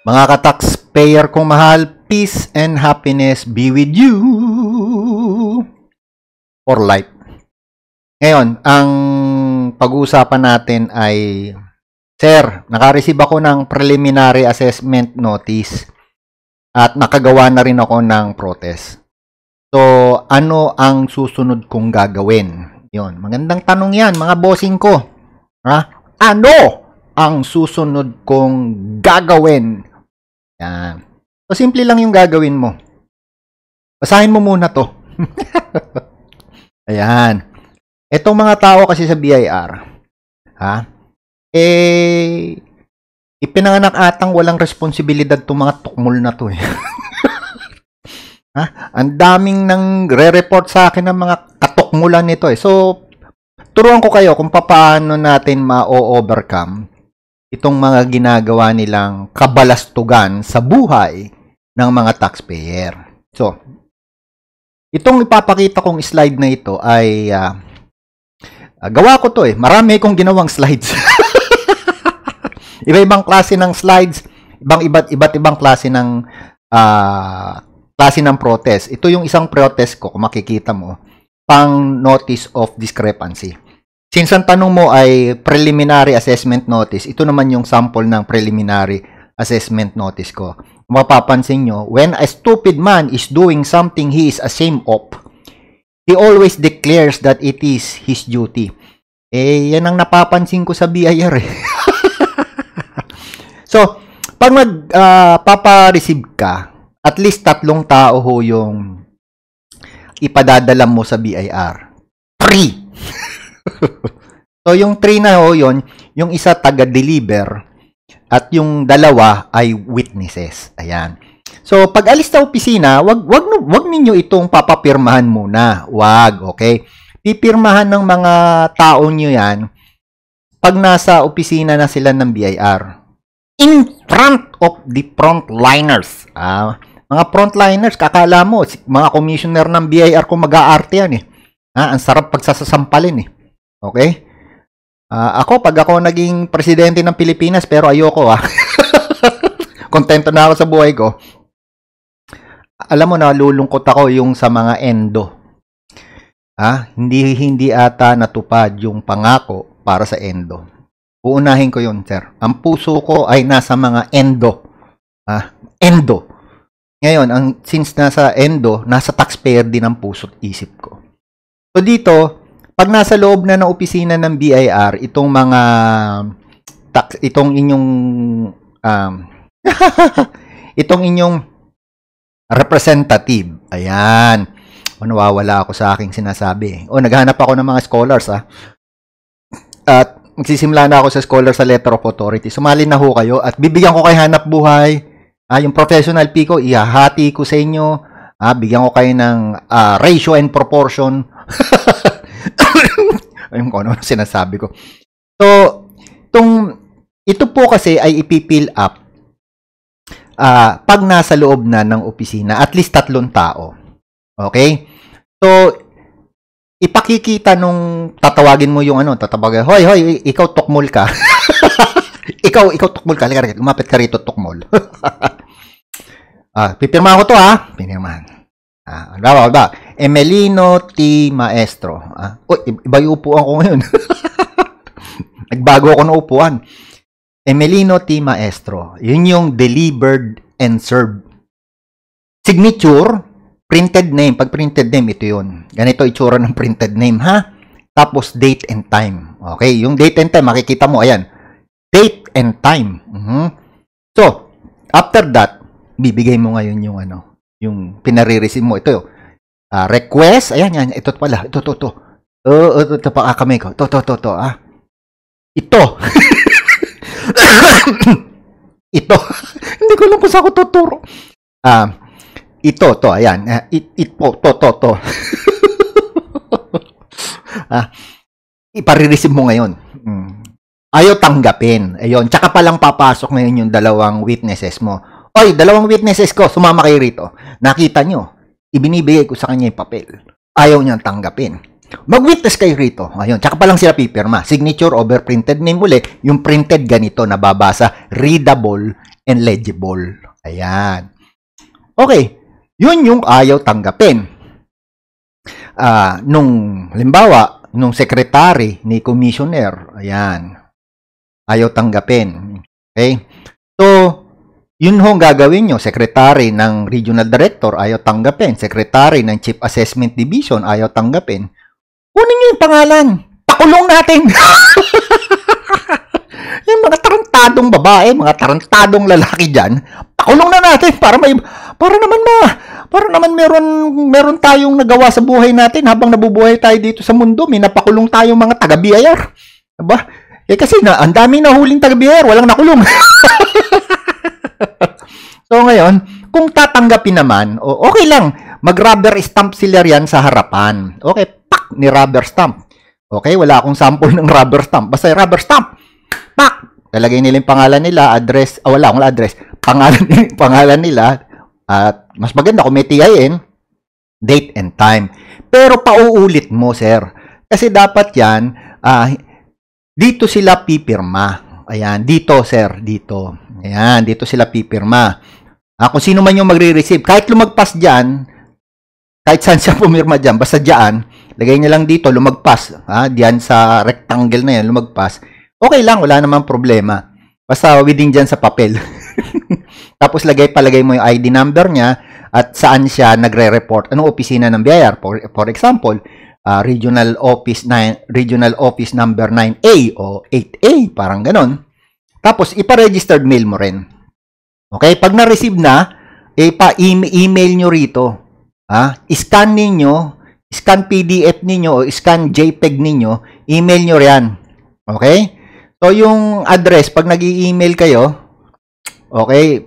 Mga ka-taxpayer kong mahal, peace and happiness be with you for life. Ngayon, ang pag-uusapan natin ay, Sir, nakareceive ako ng preliminary assessment notice at nakagawa na rin ako ng protest. So, ano ang susunod kong gagawin? Yon, magandang tanong yan, mga bossing ko. Ha? Ano ang susunod kong gagawin yan. So, simple lang yung gagawin mo. Basahin mo muna to. Ayan. Itong mga tao kasi sa BIR, ha? Eh, ipinanganak atang walang responsibilidad tong mga tukmol na to eh. ha? Ang daming nang re-report sa akin ng mga katukmulan nito eh. So, turuan ko kayo kung paano natin ma-overcome itong mga ginagawa nilang kabalastugan sa buhay ng mga taxpayer. So, itong ipapakita kong slide na ito ay uh, uh, gawa ko to eh. Marami kong ginawang slides. Iba-ibang klase ng slides, ibang iba't iba't ibang klase ng uh, klase ng protest. Ito yung isang protest ko kung makikita mo pang notice of discrepancy. Since ang tanong mo ay preliminary assessment notice, ito naman yung sample ng preliminary assessment notice ko. Mapapansin nyo, when a stupid man is doing something he is ashamed of, he always declares that it is his duty. Eh, yan ang napapansin ko sa BIR eh. so, pag mag uh, ah, receive ka, at least tatlong tao ho yung ipadadala mo sa BIR. Three! so, yung three na ho yun, yung isa taga-deliver at yung dalawa ay witnesses. Ayan. So, pag alis sa opisina, wag, wag, wag ninyo itong papapirmahan muna. Wag, okay? Pipirmahan ng mga tao nyo yan pag nasa opisina na sila ng BIR. In front of the frontliners. Ah, mga frontliners, kakala mo, mga commissioner ng BIR kung mag-aarte yan eh. Ah, ang sarap pagsasasampalin eh. Okay? Uh, ako, pag ako naging presidente ng Pilipinas, pero ayoko ah. Kontento na ako sa buhay ko. Alam mo na, lulungkot ako yung sa mga endo. Ah, hindi hindi ata natupad yung pangako para sa endo. Uunahin ko yun, sir. Ang puso ko ay nasa mga endo. Ah, endo. Ngayon, ang, since nasa endo, nasa taxpayer din ang puso at isip ko. So dito, pag nasa loob na ng opisina ng BIR, itong mga tax, itong inyong um, itong inyong representative. Ayan. O, oh, nawawala ako sa aking sinasabi. O, oh, naghanap ako ng mga scholars, ah. At magsisimula na ako sa scholar sa letter of authority. Sumali na ho kayo at bibigyan ko kay hanap buhay. Ah, yung professional fee ko, ihahati ko sa inyo. Ah, bigyan ko kayo ng ah, ratio and proportion. Ayun ko ano sinasabi ko. So, tong ito po kasi ay ipipil up uh, pag nasa loob na ng opisina, at least tatlong tao. Okay? So, ipakikita nung tatawagin mo yung ano, tatawagin, hoy, hoy, ikaw tokmol ka. ikaw, ikaw tokmol ka. Halika, lumapit ka rito, tokmol. ah, pipirma ko to ha. Pinirmahan. Ah, ah ba, ba, Emelino T. Maestro. Ah, oh, iba yung upuan ko ngayon. Nagbago ako ng upuan. Emelino T. Maestro. Yun yung delivered and served. Signature, printed name. Pag printed name, ito yun. Ganito itsura ng printed name, ha? Tapos date and time. Okay, yung date and time, makikita mo, ayan. Date and time. Mm-hmm. So, after that, bibigay mo ngayon yung ano, yung pinarireceive mo. Ito yun uh, request. Ayan, yan. Ito pala. Ito, to to Oo, ito, ito pa ah, kami ko. to to to ito. Ah. Ito. ito. Hindi ko alam kung saan ko tuturo. Ah, uh, ito, to, ayan. Uh, it, it po, to, to, to. ah, iparireceive mo ngayon. Mm. Ayaw tanggapin. Ayun. Tsaka pa lang papasok ngayon yung dalawang witnesses mo. Oy, dalawang witnesses ko, sumama kayo rito. Nakita nyo ibinibigay ko sa kanya yung papel. Ayaw niyang tanggapin. Mag-witness kayo rito. Ayun, tsaka pa lang sila pipirma. Signature over printed name uli. Yung printed ganito, nababasa, readable and legible. Ayan. Okay, yun yung ayaw tanggapin. Uh, nung, limbawa, nung secretary ni commissioner, ayan, ayaw tanggapin. Okay? So, yun hong gagawin nyo, sekretary ng regional director ayaw tanggapin, sekretary ng chief assessment division ayaw tanggapin. Kunin nyo yung pangalan, pakulong natin! yung mga tarantadong babae, mga tarantadong lalaki dyan, pakulong na natin para may, para naman ma, para naman meron, meron tayong nagawa sa buhay natin habang nabubuhay tayo dito sa mundo, may napakulong tayong mga taga-BIR. Diba? Eh kasi na, ang dami na huling taga-BIR, walang nakulong. so ngayon, kung tatanggapin naman, o okay lang, mag-rubber stamp sila riyan sa harapan. Okay, pak, ni rubber stamp. Okay, wala akong sample ng rubber stamp. Basta rubber stamp. Pak! Lalagay nila yung pangalan nila, address, oh, wala akong address, pangalan, pangalan nila, at mas maganda kung may TIN, date and time. Pero pauulit mo, sir. Kasi dapat yan, uh, dito sila pipirma. Ayan, dito, sir, dito. Mm. Ayan, dito sila pipirma. Ah, kung sino man yung magre-receive, kahit lumagpas dyan, kahit saan siya pumirma dyan, basta dyan, lagay niya lang dito, lumagpas. Ha, diyan sa rectangle na yan, lumagpas. Okay lang, wala namang problema. Basta within dyan sa papel. Tapos lagay palagay mo yung ID number niya at saan siya nagre-report. Anong opisina ng BIR? For, for example, uh, regional office 9 regional office number 9A o 8A, parang ganon. Tapos, ipa-registered mail mo rin. Okay? Pag na-receive na, ipa-email nyo rito. Ha? Scan ninyo, scan PDF ninyo o scan JPEG ninyo, email nyo riyan. Okay? So, yung address, pag nag email kayo, okay,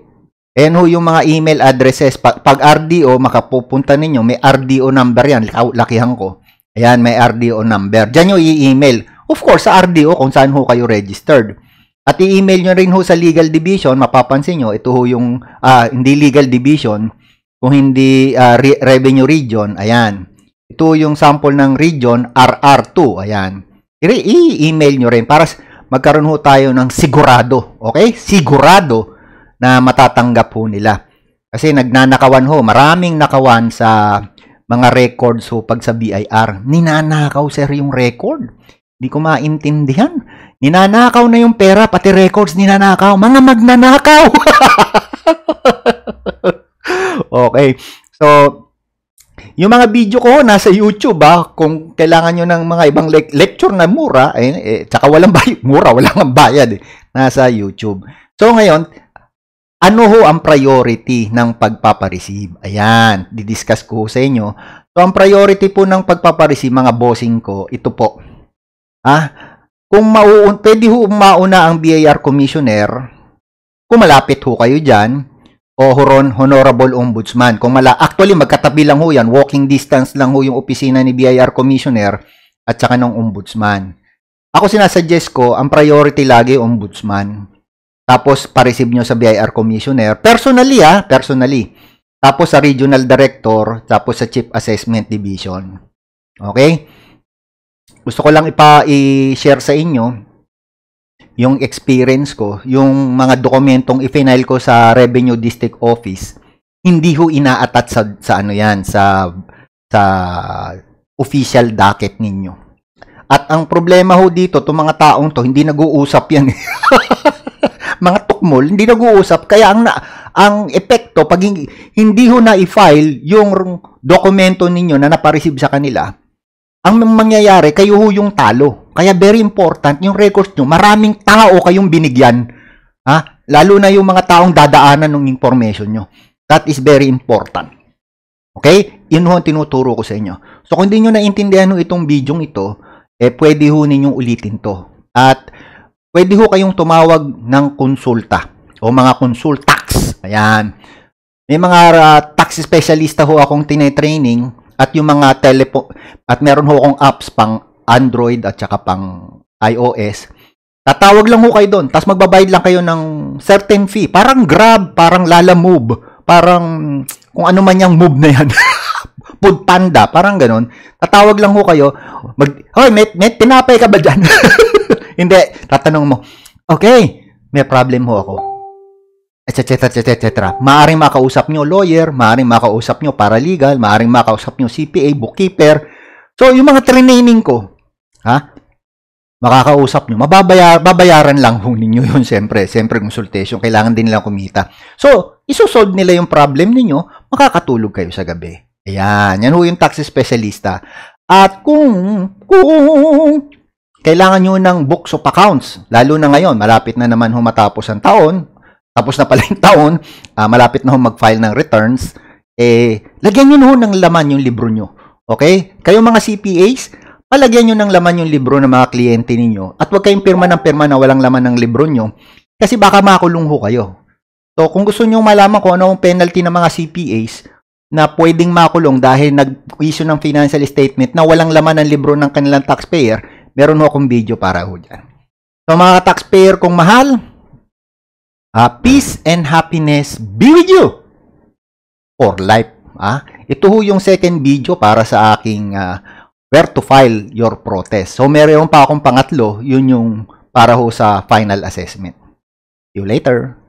ayan ho yung mga email addresses. Pag, pag RDO, makapupunta ninyo, may RDO number yan. Lakihan ko. Ayan, may RDO number. Diyan nyo i-email. Of course, sa RDO, kung saan ho kayo registered. At i-email nyo rin ho sa legal division, mapapansin nyo, ito ho yung uh, hindi legal division, kung hindi uh, re- revenue region, ayan. Ito yung sample ng region RR2, ayan. I-email nyo rin para magkaroon ho tayo ng sigurado, okay? Sigurado na matatanggap ho nila. Kasi nagnanakawan ho, maraming nakawan sa mga records ho pag sa BIR. Ninanakaw sir yung record. Di ko maintindihan. Ninanakaw na yung pera, pati records ninanakaw. Mga magnanakaw! okay. So, yung mga video ko nasa YouTube ah, kung kailangan niyo ng mga ibang le- lecture na mura, eh, eh tsaka walang bayad, mura, walang nang bayad eh, nasa YouTube. So ngayon, ano ho ang priority ng pagpapareceive? Ayan, didiscuss ko sa inyo. So ang priority po ng pagpapareceive mga bossing ko, ito po Ha? Kung mauun, pwede ho mauna ang BIR Commissioner, kung malapit ho kayo dyan, o Horon Honorable Ombudsman. Kung mala, actually magkatabi lang ho yan, walking distance lang ho yung opisina ni BIR Commissioner at saka ng Ombudsman. Ako sinasuggest ko, ang priority lagi Ombudsman. Tapos, pareceive nyo sa BIR Commissioner. Personally ah, personally. Tapos sa Regional Director, tapos sa Chief Assessment Division. Okay? gusto ko lang ipa-share sa inyo yung experience ko, yung mga dokumentong i-file ko sa Revenue District Office, hindi ho inaatat sa, sa ano yan, sa, sa official docket ninyo. At ang problema ho dito, itong mga taong to, hindi nag-uusap yan. Eh. mga tukmol, hindi nag-uusap. Kaya ang, na, ang epekto, pag hindi ho na i-file yung dokumento ninyo na napareceive sa kanila, ang mangyayari, kayo ho yung talo. Kaya very important yung records nyo. Maraming tao kayong binigyan. Ha? Lalo na yung mga taong dadaanan ng information nyo. That is very important. Okay? Yun ho ang tinuturo ko sa inyo. So, kung hindi nyo naintindihan ho itong video ito, eh pwede ho ninyong ulitin to. At pwede ho kayong tumawag ng konsulta o mga consultax. Ayan. May mga uh, tax specialist ho akong tinetraining at yung mga telepo at meron ho akong apps pang Android at saka pang iOS. Tatawag lang ho kayo doon, tapos magbabayad lang kayo ng certain fee. Parang Grab, parang Lala Move, parang kung ano man yung move na yan. Food Panda, parang ganun. Tatawag lang ho kayo. Mag, Hoy, may, may tinapay ka ba dyan? Hindi, tatanong mo, okay, may problem ho ako etc. etc. etc. Maaring makausap nyo lawyer, maaring makausap nyo paralegal, maaring makausap nyo CPA, bookkeeper. So, yung mga training ko, ha? Makakausap nyo, mababayar, babayaran lang ho ninyo yun, siyempre. Siyempre, consultation, kailangan din lang kumita. So, isosolve nila yung problem ninyo, makakatulog kayo sa gabi. Ayan, yan ho yung tax specialista. At kung, kung kailangan nyo ng books of accounts, lalo na ngayon, malapit na naman ho matapos ang taon, tapos na pala yung taon, uh, malapit na ho mag-file ng returns, eh, lagyan nyo na ho ng laman yung libro nyo. Okay? Kayo mga CPAs, palagyan nyo ng laman yung libro ng mga kliyente ninyo at huwag kayong pirma ng pirma na walang laman ng libro nyo kasi baka makulong ho kayo. So, kung gusto nyo malaman kung ano ang penalty ng mga CPAs na pwedeng makulong dahil nag-issue ng financial statement na walang laman ng libro ng kanilang taxpayer, meron ho akong video para ho dyan. So, mga taxpayer, kung mahal, Uh, peace and happiness be with you for life. Ah, ito ho yung second video para sa aking uh, where to file your protest. So meron pa akong pangatlo, yun yung para ho sa final assessment. See you later.